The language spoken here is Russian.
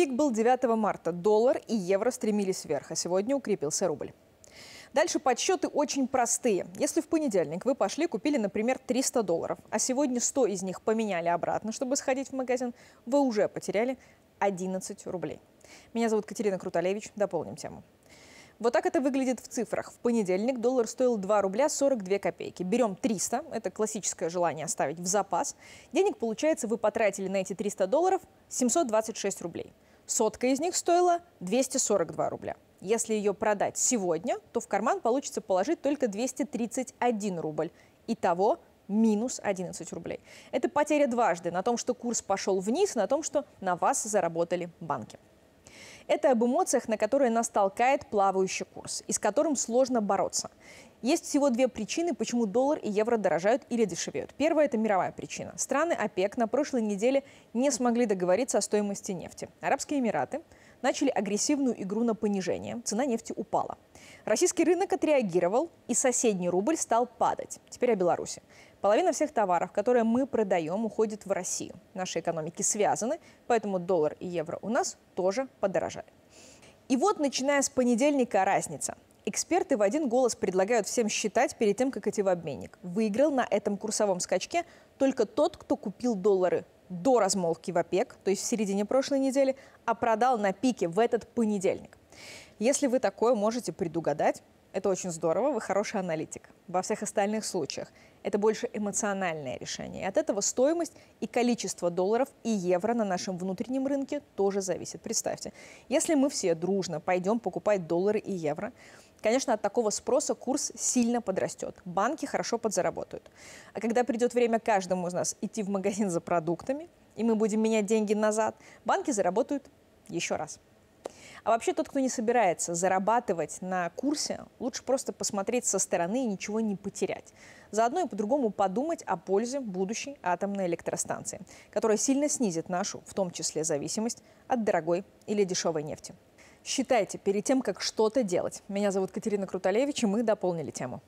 Пик был 9 марта. Доллар и евро стремились вверх, а сегодня укрепился рубль. Дальше подсчеты очень простые. Если в понедельник вы пошли, купили, например, 300 долларов, а сегодня 100 из них поменяли обратно, чтобы сходить в магазин, вы уже потеряли 11 рублей. Меня зовут Катерина Круталевич. Дополним тему. Вот так это выглядит в цифрах. В понедельник доллар стоил 2 рубля 42 копейки. Берем 300, это классическое желание оставить в запас. Денег, получается, вы потратили на эти 300 долларов 726 рублей – Сотка из них стоила 242 рубля. Если ее продать сегодня, то в карман получится положить только 231 рубль. Итого минус 11 рублей. Это потеря дважды на том, что курс пошел вниз, на том, что на вас заработали банки. Это об эмоциях, на которые нас толкает плавающий курс, и с которым сложно бороться. Есть всего две причины, почему доллар и евро дорожают или дешевеют. Первая – это мировая причина. Страны ОПЕК на прошлой неделе не смогли договориться о стоимости нефти. Арабские Эмираты начали агрессивную игру на понижение. Цена нефти упала. Российский рынок отреагировал, и соседний рубль стал падать. Теперь о Беларуси. Половина всех товаров, которые мы продаем, уходит в Россию. Наши экономики связаны, поэтому доллар и евро у нас тоже подорожали. И вот, начиная с понедельника, разница. Эксперты в один голос предлагают всем считать перед тем, как идти в обменник. Выиграл на этом курсовом скачке только тот, кто купил доллары до размолвки в ОПЕК, то есть в середине прошлой недели, а продал на пике в этот понедельник. Если вы такое можете предугадать, это очень здорово, вы хороший аналитик. Во всех остальных случаях это больше эмоциональное решение. И от этого стоимость и количество долларов и евро на нашем внутреннем рынке тоже зависит. Представьте, если мы все дружно пойдем покупать доллары и евро, Конечно, от такого спроса курс сильно подрастет. Банки хорошо подзаработают. А когда придет время каждому из нас идти в магазин за продуктами, и мы будем менять деньги назад, банки заработают еще раз. А вообще тот, кто не собирается зарабатывать на курсе, лучше просто посмотреть со стороны и ничего не потерять. Заодно и по-другому подумать о пользе будущей атомной электростанции, которая сильно снизит нашу, в том числе зависимость, от дорогой или дешевой нефти. Считайте перед тем, как что-то делать. Меня зовут Катерина Круталевич, и мы дополнили тему.